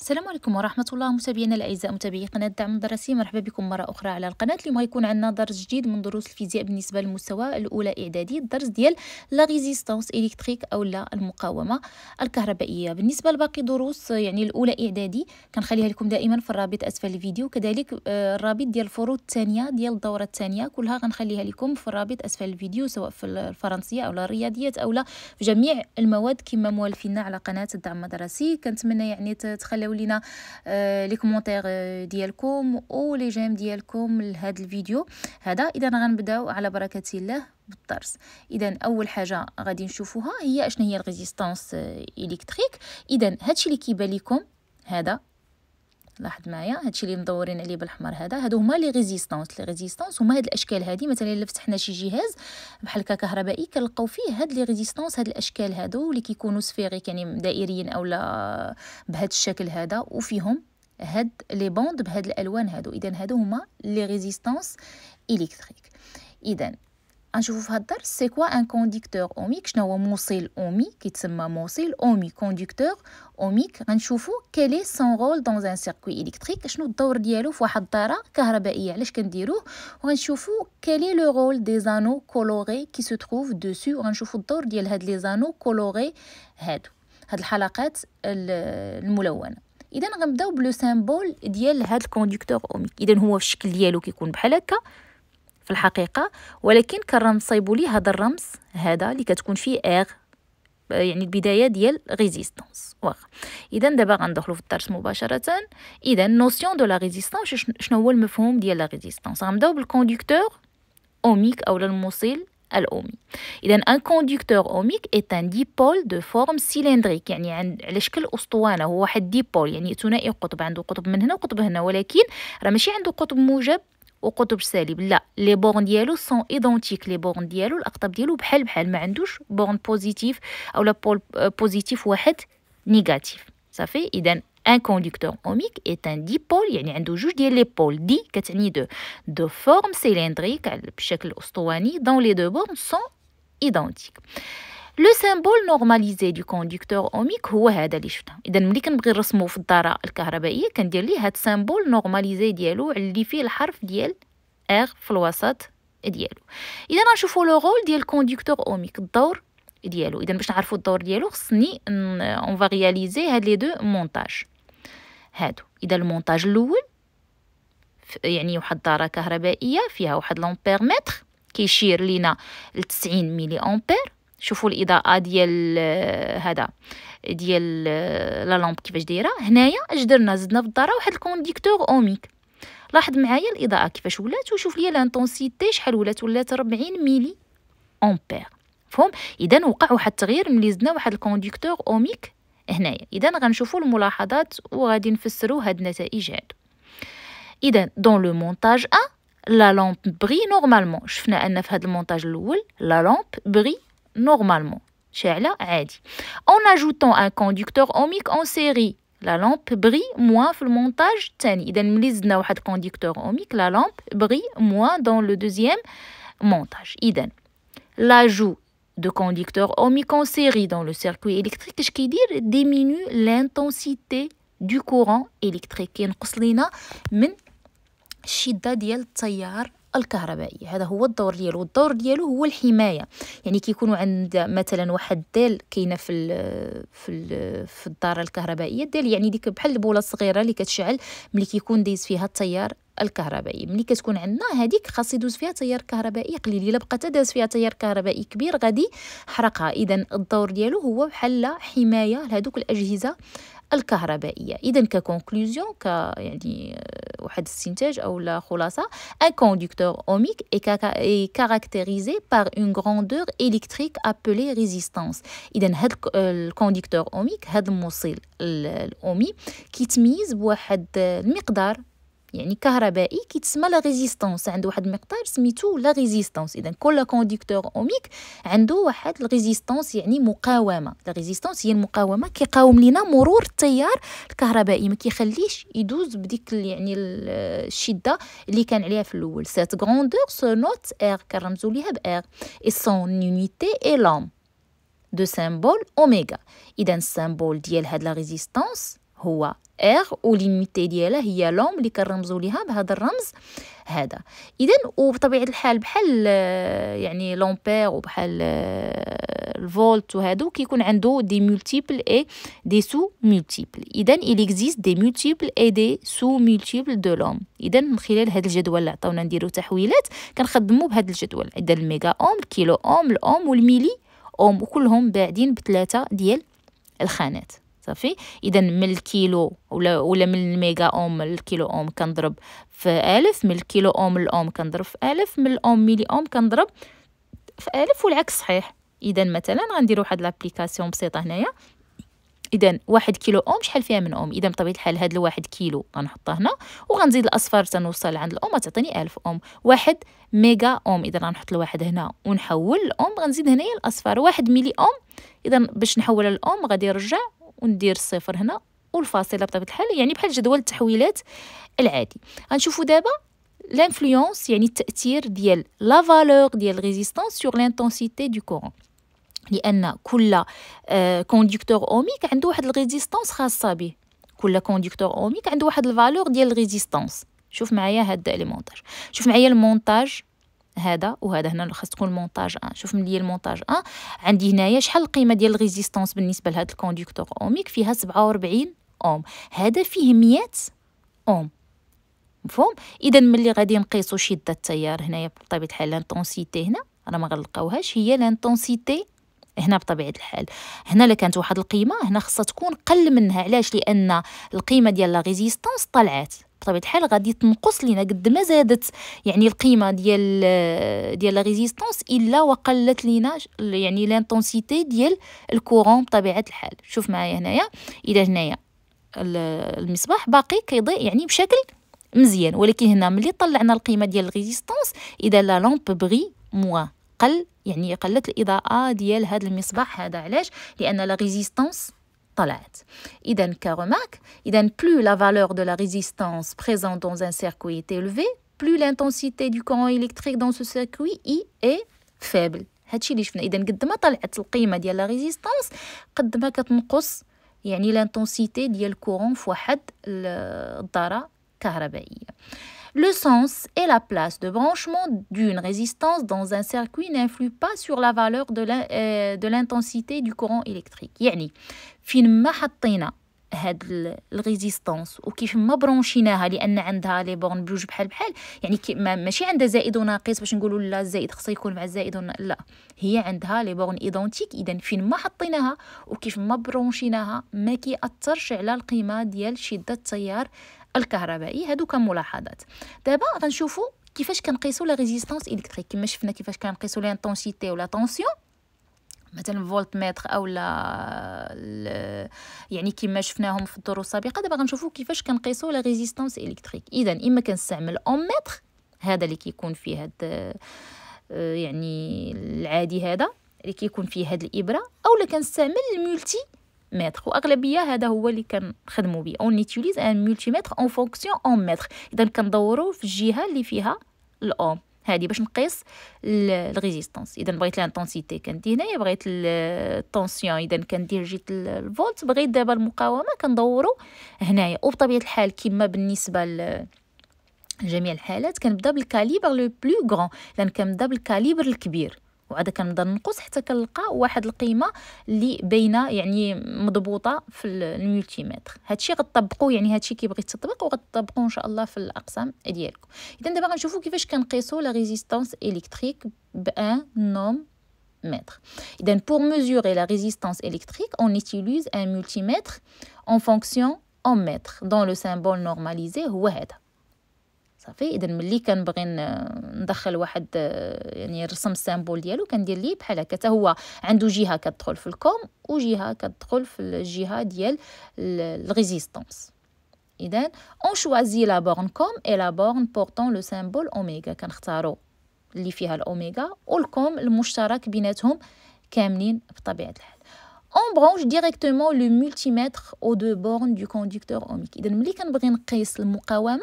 السلام عليكم ورحمة الله متابعينا الأعزاء متابعي قناة دعم الدراسي مرحبا بكم مرة أخرى على القناة اليوم غيكون عندنا درس جديد من دروس الفيزياء بالنسبة للمستوى الأولى إعدادي الدرس ديال لا ريزيستونس إلكتريك أو لا المقاومة الكهربائية بالنسبة لباقي دروس يعني الأولى إعدادي كنخليها لكم دائما في الرابط أسفل الفيديو كذلك آه، الرابط ديال الفروض الثانية ديال الدورة الثانية كلها غنخليها لكم في الرابط أسفل الفيديو سواء في الفرنسية أو الرياضيات أو لا في جميع المواد كما موالفينا على قناة الدعم الدراسي كنتمنى يعني تخليو تبعثوا لينا آه، لي كومونتير آه، ديالكم ولي جيم ديالكم لهذا الفيديو هذا اذا غنبداو على بركه الله بالدرس اذا اول حاجه غادي نشوفوها هي اشنا هي الريزيستانس الكتريك آه، اذا هادشي اللي كيبان لكم هذا لاحظ معايا هادشي اللي مدورين عليه بالاحمر هذا هادو هما لي ريزيستانس لي ريزيستانس هما هاد الاشكال هادي مثلا الا فتحنا شي جهاز بحال هكا كهربائي كنلقاو فيه هاد لي ريزيستانس هاد الاشكال هادو اللي كيكونوا سفيريك يعني دائريين اولا بهاد الشكل هذا وفيهم هاد لي بوند بهاد الالوان هادو اذا هادو هما لي ريزيستانس الكتريك اذا غنشوفو في هاد الدرس سي كوا ان كونديكتور اوميك شنو هو موصل اومي كيتسمى موصل اومي كونديكتور اوميك غنشوفو كالي سون رول دون ان سيركوي الكتريك شنو الدور ديالو في واحد الداره كهربائيه علاش كنديروه غنشوفو كالي لو رول دي زانو كولوري كي سو تروف دوسو غنشوفو الدور ديال هاد لي زانو كولوري هادو هاد الحلقات الملونه اذا غنبداو بلو سامبول ديال هاد الكونديكتور اوميك اذا هو في الشكل ديالو كيكون بحال هكا في الحقيقة ولكن كنرمز صايبوا لي هذا الرمز هذا اللي كتكون فيه اغ يعني البدايه ديال غيزيستانس واخا اذا دابا غندخلو في الدرس مباشره اذا نوسيون دو لا غيزيستانس شنو هو المفهوم ديال لا غيزيستانس غنبداو بالكونديكتور اوميك اولا الموصل الاومي اذا ان كونديكتور اوميك ايت ان ديبول دو فورم سيلندريك يعني عند على شكل اسطوانه هو واحد ديبول يعني ثنائي قطب عنده قطب من هنا وقطب هنا ولكن راه ماشي عنده قطب موجب وقطب سالب لا لي بورن ديالو سون ايدونتيك لي بورن ديالو الاقطاب ديالو بحال بحال ما عندوش بورن بوزيتيف اولا بول آه، بوزيتيف واحد نيجاتيف صافي اذا ان كوندكتور اوميك ايت ان ديبول يعني عنده جوج ديال لي بول دي كتعني دو دو فورم سيلندريك بشكل اسطواني دون لي دو بورن سون ايدونتيك لو سيمبول نورماليزي دو كونديكتور اوميك هو هذا اللي شفنا اذا ملي كنبغي نرسمو في الداره الكهربائيه كندير ليه هاد سيمبول نورماليزي ديالو اللي فيه الحرف ديال ار في الوسط ديالو اذا غنشوفو لو رول ديال كونديكتور اوميك الدور ديالو اذا باش نعرفو الدور ديالو خصني اون فارياليزي هاد لي دو مونتاج هادو اذا المونتاج الاول يعني واحد الداره كهربائيه فيها واحد لامبير متر كيشير لينا ل 90 ميلي امبير شوفوا الاضاءه ديال آه، هذا ديال آه، لا لامب كيفاش دايره هنايا اش درنا زدنا في الدار واحد الكونديكتور اوميك لاحظ معايا الاضاءه كيفاش ولات وشوف لي لانتونسيتي شحال ولات ولات 40 ميلي امبير مفهوم اذا وقع واحد التغيير ملي زدنا واحد الكونديكتور اوميك هنايا اذا غنشوفوا الملاحظات وغادي نفسروا هاد النتائج هادو اذا دون لو مونتاج أ لا لامب بغي نورمالمون شفنا ان في هاد المونتاج الاول لا لامب بغي normalement. En ajoutant un conducteur ohmique en série, la lampe brille moins dans le montage. Donc, un conducteur ohmique, la lampe brille moins dans le deuxième montage. L'ajout de conducteurs ohmiques en série dans le circuit électrique, ce qui dire diminue l'intensité du courant électrique. Qui nous الكهربائي هذا هو الدور ديالو والدور ديالو هو الحماية يعني كيكونوا عند مثلا واحد الدال كاينه في الـ في الـ في الدار الكهربائية الدال يعني ديك بحال البولة الصغيرة اللي كتشعل ملي كيكون دايز فيها التيار الكهربائي ملي كتكون عندنا هذيك خاص يدوز فيها تيار كهربائي قليل الا بقى تداز فيها تيار كهربائي كبير غادي حرقها اذا الدور ديالو هو بحال حمايه لهذوك الاجهزه الكهربائية إذا ككونكلوزيون ك يعني آه، واحد الاستنتاج أو لا خلاصة ان conducteur اوميك اي كاركتيريزي بار اون غروندور الكتريك ابلي ريزيستانس إذا هاد الكونديكتور أوميك آه، هاد الموصل الأومي كيتميز بواحد آه، المقدار يعني كهربائي كيتسمى لا ريزيستانس عنده واحد المقدار سميتو لا ريزيستانس اذا كل كونديكتور اوميك عنده واحد ريزيستانس يعني مقاومه لا ريزيستانس هي المقاومه كيقاوم لينا مرور التيار الكهربائي ما كيخليش يدوز بديك يعني الشده اللي كان عليها في الاول سات غروندور سو نوت ار كنرمزو ليها ار اي سون يونيتي اي لام دو سيمبول اوميغا اذا السيمبول ديال هاد لا ريزيستانس هو ار وليميتي ديالها هي لوم اللي كنرمزوا ليها بهذا الرمز هذا اذا وبطبيعه الحال بحال آه، يعني لومبير وبحال آه، الفولت وهادو كيكون عنده دي مولتيبل اي دي سو مولتيبل اذا il existe دي مولتيبل اي دي سو مولتيبل دو لوم اذا من خلال هذا الجدول اللي عطاونا نديرو تحويلات كنخدمو بهذا الجدول اذا الميغا اوم الكيلو اوم الاوم والميلي اوم وكلهم بعدين بثلاثه ديال الخانات صافي اذا من الكيلو ولا ولا من الميغا اوم الكيلو اوم كنضرب في الف من الكيلو اوم الاوم كنضرب في الف من الاوم ميلي اوم كنضرب في الف والعكس صحيح اذا مثلا غندير واحد لابليكاسيون بسيطه هنايا اذا واحد كيلو اوم شحال فيها من اوم اذا بطبيعه الحال هاد الواحد كيلو غنحطه هنا وغنزيد الاصفر تنوصل عند الاوم تعطيني ألف اوم واحد ميغا اوم اذا غنحط الواحد هنا ونحول الاوم غنزيد هنايا الاصفر واحد ميلي اوم اذا باش نحول الاوم غادي نرجع وندير الصفر هنا والفاصله بطبيعه الحال يعني بحال جدول التحويلات العادي غنشوفوا دابا لانفلونس يعني التاثير ديال لا فالور ديال ريزيستانس سور لانتونسيتي دو كورون لان كل كونديكتور آه، اوميك عنده واحد الريزيستانس خاصه به كل كونديكتور اوميك عنده واحد الفالور ديال الريزيستانس شوف معايا هاد المونتاج شوف معايا المونتاج هذا وهذا هنا خاص تكون مونتاج ان شوف من لي المونتاج ان عندي هنايا شحال القيمه ديال الريزيستانس بالنسبه لهذا الكوندكتور اوميك فيها 47 اوم هذا فيه 100 اوم مفهوم اذا ملي غادي نقيسو شده التيار هنايا بطبيعه الحال لانتونسيتي هنا راه ما غنلقاوهاش هي لانتونسيتي هنا بطبيعه الحال هنا الا كانت واحد القيمه هنا خاصها تكون قل منها علاش لان القيمه ديال لا ريزيستانس طلعت بطبيعه الحال غادي تنقص لينا قد ما زادت يعني القيمه ديال ديال لا ريزيستونس الا وقلت لينا يعني لانتونسيتي ديال الكورون بطبيعه الحال شوف معايا هنايا الى هنايا المصباح باقي كيضيء يعني بشكل مزيان ولكن هنا ملي طلعنا القيمه ديال الريزيستونس اذا لا لامب بغي موا قل يعني قلت الاضاءه ديال هذا المصباح هذا علاش لان لا ريزيستونس طلعت إذا كرمارك إذا plus la valeur de la résistance présente dans un circuit est élevée plus l'intensité du courant électrique dans ce circuit I est faible هادشي اللي شفنا اذا قد ما طلعت القيمه ديال لا ريزيستانس قد ما كتنقص يعني لانتونسيتي ديال الكورون فواحد الداره كهربائيه Le sens et la place de branchement d'une résistance dans un circuit n'influent pas sur la valeur de euh, l'intensité du courant électrique. هاد الريزيستونس وكيف ما برونشيناها لان عندها لي بورن بلوج بحال بحال يعني ما ماشي عندها زائد وناقص باش نقولوا لا الزائد خصو يكون مع الزائد ون... لا هي عندها لي بورن ايدونتيك اذا فين ما حطيناها وكيف ما برونشيناها ما كيأثرش على القيمه ديال شده التيار الكهربائي هادو كان ملاحظات دابا غنشوفوا كيفاش كنقيسوا لا ريزيستونس الكتريك كما شفنا كيفاش كنقيسوا لانتونسيتي ولا طونسيون مثلا فولت متر او لا يعني كما شفناهم في الدروس السابقه دابا غنشوفوا كيفاش كنقيسوا لا ريزيستانس الكتريك اذا اما كنستعمل اوم متر هذا اللي كيكون فيه هاد آه، يعني العادي هذا اللي كيكون فيه هاد الابره اولا كنستعمل الملتي متر واغلبيه هذا هو اللي كنخدموا به اون نيتيليز ان ملتي متر اون فونكسيون اون متر اذا كندوروا في الجهه اللي فيها الاوم هادي باش نقيس الريزيستانس اذا بغيت لانتونسيتي كندير هنايا بغيت الطونسيون اذا كندير جيت الفولت بغيت دابا المقاومه كندورو هنايا وبطبيعه الحال كما بالنسبه ل جميع الحالات كنبدا بالكاليبر لو بلو غران لان كنبدا بالكاليبر الكبير وعاد كنبدا نقص حتى كنلقى واحد القيمه اللي باينه يعني مضبوطه في الملتيمتر هادشي غتطبقوا يعني هادشي كيبغي يتطبق وغتطبقوا ان شاء الله في الاقسام ديالكم اذا دابا غنشوفوا كيفاش كنقيسوا لا ريزيستانس الكتريك بان نوم متر اذا pour mesurer la résistance électrique, on utilise un multimètre en fonction en mètre dans le symbole normalisé هذا صافي اذا ملي كنبغي ندخل واحد يعني رسم السامبول ديالو كندير ليه بحال هكا حتى هو عنده جهه كتدخل في الكوم وجهه كتدخل في الجهه ديال الريزيستانس اذا اون شوازي لا بورن كوم اي لا بورن بورتون لو سامبول اوميغا كنختارو اللي فيها الاوميغا والكوم المشترك بيناتهم كاملين بطبيعه الحال on branche directement le multimètre aux deux bornes du conducteur ohmique اذا ملي كنبغي نقيس المقاومه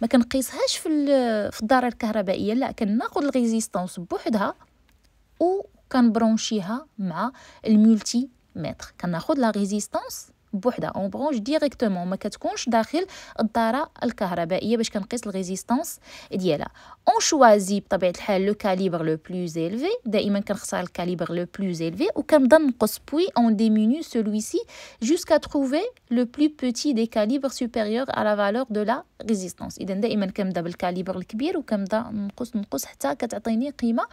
ما كنقيسهاش في في الداره الكهربائيه لا كناخد الريزيستانس بوحدها و كنبرونشيها مع الملتي كناخد كناخذ لا ريزيستانس بوحدها اون برونش ديريكتومون ما كتكونش داخل الداره الكهربائيه باش كنقيس الريزيستانس ديالها اون شوازي بطبيعه الحال لو كاليبر لو بلوز الفي دائما كنختار الكاليبر لو بلوز الفي وكنبدا نقص بوي اون ديميني سولويسي جوسكا تروفي لو بلو بوتي دي كاليبر سوبيريور على فالور دو لا ريزيستانس اذا دائما كنبدا بالكاليبر الكبير وكنبدا نقص نقص حتى كتعطيني قيمه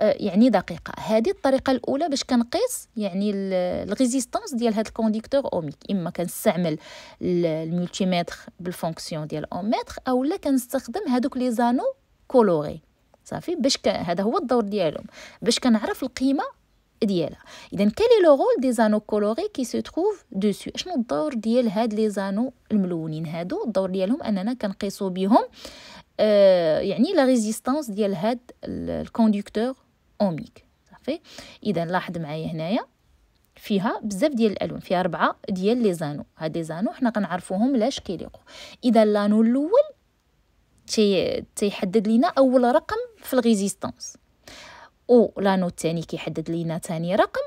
آه، يعني دقيقه هذه الطريقه الاولى باش كنقيس يعني الريزيستانس ديال هذا الكونديكتور اوميك اما كنستعمل الملتيمتر بالفونكسيون ديال اوميتر اولا كنستخدم هذوك لي زانو كولوري صافي باش هذا هو الدور ديالهم باش كنعرف القيمه ديالها اذا كالي لو رول دي زانو كولوري كي سو تروف دوسو شنو الدور ديال هاد لي زانو الملونين هادو الدور ديالهم اننا كنقيسو بهم آه يعني لا ريزيستانس ديال هاد الكونديكتور اوميك صافي اذا لاحظ معايا هنايا فيها بزاف ديال الالوان فيها ربعه ديال لي زانو هاد لي زانو حنا كنعرفوهم لاش كيليقوا اذا اللانو الاول تي تيحدد لينا اول رقم في الريزيستانس او لانو الثاني كيحدد لينا ثاني رقم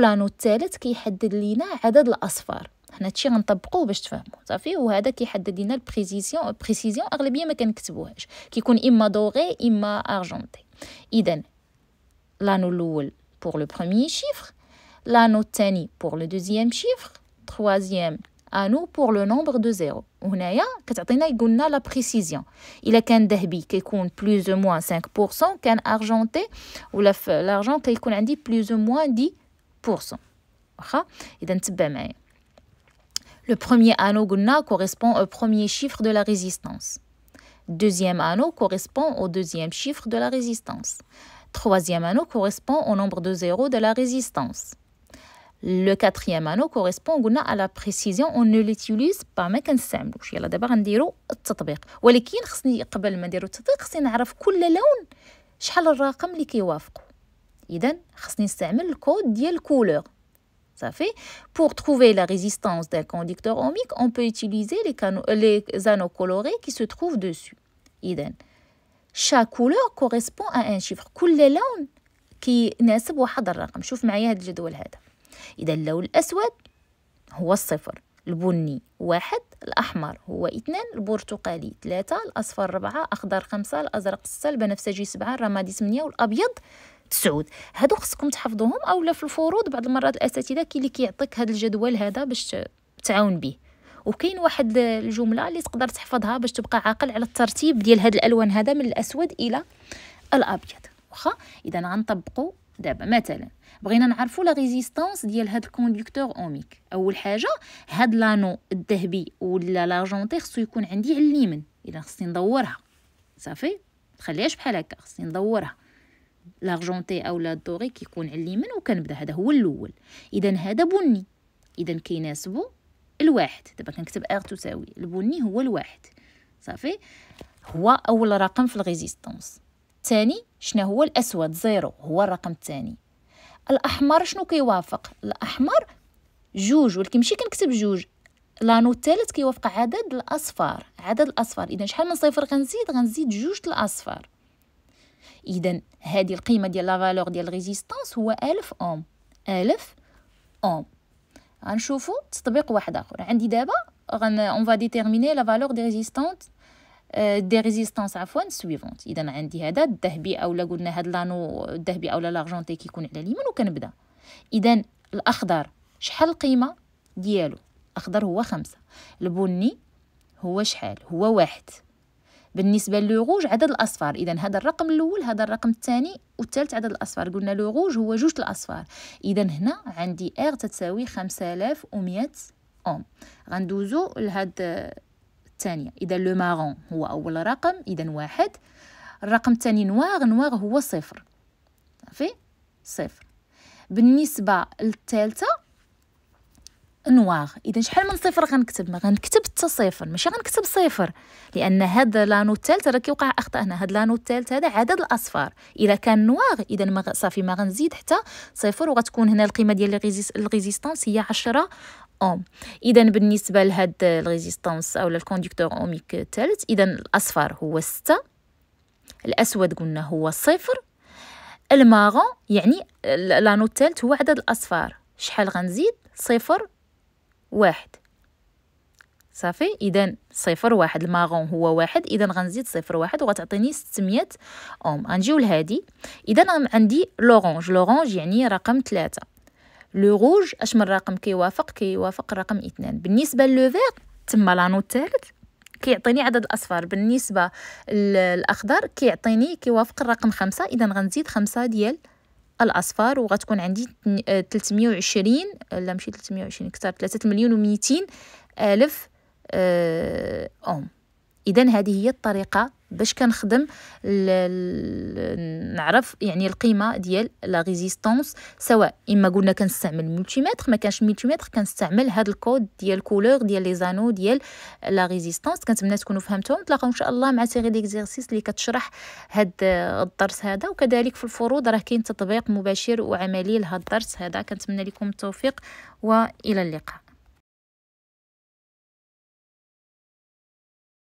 لانو الثالث كيحدد لينا عدد الاصفار حنا هادشي غنطبقوه باش تفهموا صافي وهذا كيحدد لينا البريسيزيون بريسيزيون اغلبيه ما كنكتبوهاش كيكون اما دوغي اما ارجونتي اذا l'anneau l'oul pour le premier chiffre, l'anneau tani pour le deuxième chiffre, troisième anneau pour le nombre de zéro. هنايا كتعطينا يقولنا la précision. qui كان plus كيكون qu'un qui موان 5% ou moins 5%, l'argent لارجون a عندي plus ou moins 10% Le premier anneau correspond au premier chiffre de la résistance. Deuxième anneau correspond au deuxième chiffre de la résistance troisième anneau correspond au nombre de zéros de la résistance. Le quatrième anneau correspond à la précision on ne l'utilise pas Mais كنستعملوش يلا دابا غنديرو التطبيق ولكن خصني قبل ما نديرو التطبيق خصني qui est لون de الرقم اللي كيوافقو اذا le code pour trouver la résistance d'un conducteur ohmique on peut utiliser les, les anneaux colorés qui se trouvent dessus شاك كولور كوريسبون ان شيفر كل لون كيناسب واحد الرقم شوف معايا هذا الجدول هذا اذا اللون الاسود هو الصفر البني واحد الأحمر هو اثنان البرتقالي ثلاثة الأصفر ربعة أخضر خمسة الأزرق ستة البنفسجي سبعة الرمادي ثمانية والأبيض تسعود هادو خصكم تحفظوهم أولا في الفروض بعض المرات الأساتذة كي اللي كيعطيك هذا الجدول هذا باش تعاون به وكاين واحد الجمله اللي تقدر تحفظها باش تبقى عاقل على الترتيب ديال هاد الالوان هذا من الاسود الى الابيض واخا اذا غنطبقوا دابا مثلا بغينا نعرفوا لا ريزيستانس ديال هاد الكوندكتور اوميك اول حاجه هاد لانو الذهبي ولا لاجونتي خصو يكون عندي على اليمين اذا خصني ندورها صافي تخليهاش بحال هكا خصني ندورها لارجونتي اولا دوري كيكون على اليمين وكنبدا هذا هو الاول اذا هذا بني اذا كيناسبو الواحد دابا كنكتب ار تساوي البني هو الواحد صافي هو اول رقم في الريزيستونس الثاني شنو هو الاسود زيرو هو الرقم الثاني الاحمر شنو كيوافق الاحمر جوج ولكن ماشي كنكتب جوج لانو الثالث كيوافق عدد الاصفار عدد الاصفار اذا شحال من صفر غنزيد غنزيد جوج الاصفار اذا هذه القيمه ديال لا فالور ديال الريزيستانس هو 1000 اوم 1000 اوم غنشوفوا تطبيق واحد اخر عندي دابا غن اون فا ديتيرميني لا فالور دي ريزيستانت دي ريزيستانس عفوا سويفونت اذا عندي هذا الذهبي اولا قلنا هذا لانو الذهبي اولا لارجونتي كيكون على اليمين وكنبدا اذا الاخضر شحال القيمه ديالو الاخضر هو خمسة البني هو شحال هو واحد بالنسبه للوغوج عدد الاصفار اذا هذا الرقم الاول هذا الرقم الثاني والثالث عدد الاصفار قلنا لوغوج هو جوج الاصفار اذا هنا عندي ار تساوي 5100 اوم غندوزو لهاد الثانيه اذا لو مارون هو اول رقم اذا واحد الرقم الثاني نواغ نواغ هو صفر صافي صفر بالنسبه للثالثه نواغ اذا شحال من صفر غنكتب ما غنكتب حتى صفر ماشي غنكتب صفر لان هذا لانو الثالث راه كيوقع اخطاء هنا هذا لانو الثالث هذا عدد الاصفار الا كان نواغ اذا ما صافي ما غنزيد حتى صفر وغتكون هنا القيمه ديال الريزيستانس هي 10 اوم اذا بالنسبه لهاد الريزيستانس اولا الكونديكتور اوميك الثالث اذا الاصفر هو 6 الاسود قلنا هو صفر الماغون يعني لانو الثالث هو عدد الاصفار شحال غنزيد صفر واحد صافي اذا صفر واحد الماغون هو واحد اذا غنزيد صفر واحد وغتعطيني 600 اوم غنجيو لهادي اذا عندي لورونج لورونج يعني رقم ثلاثة لو روج اش من رقم كيوافق كيوافق رقم اثنان بالنسبه لو فيغ تما لانو الثالث كيعطيني عدد الاصفار بالنسبه للاخضر كيعطيني كيوافق الرقم خمسة اذا غنزيد خمسة ديال الاصفار وغتكون عندي 320 آه، آه، لا ماشي 320 كثر 3 مليون و200 الف اوم آه، اذا هذه هي الطريقه باش كنخدم نعرف يعني القيمه ديال لا ريزيستونس سواء اما قلنا كنستعمل ملتيمتر ما كانش ملتيمتر كنستعمل هذا الكود ديال كولور ديال لي زانو ديال لا ريزيستونس كنتمنى تكونوا فهمتوهم نتلاقاو ان شاء الله مع سيري ديكزيرسيس اللي كتشرح هاد الدرس هذا وكذلك في الفروض راه كاين تطبيق مباشر وعملي لهاد الدرس هذا كنتمنى لكم التوفيق والى اللقاء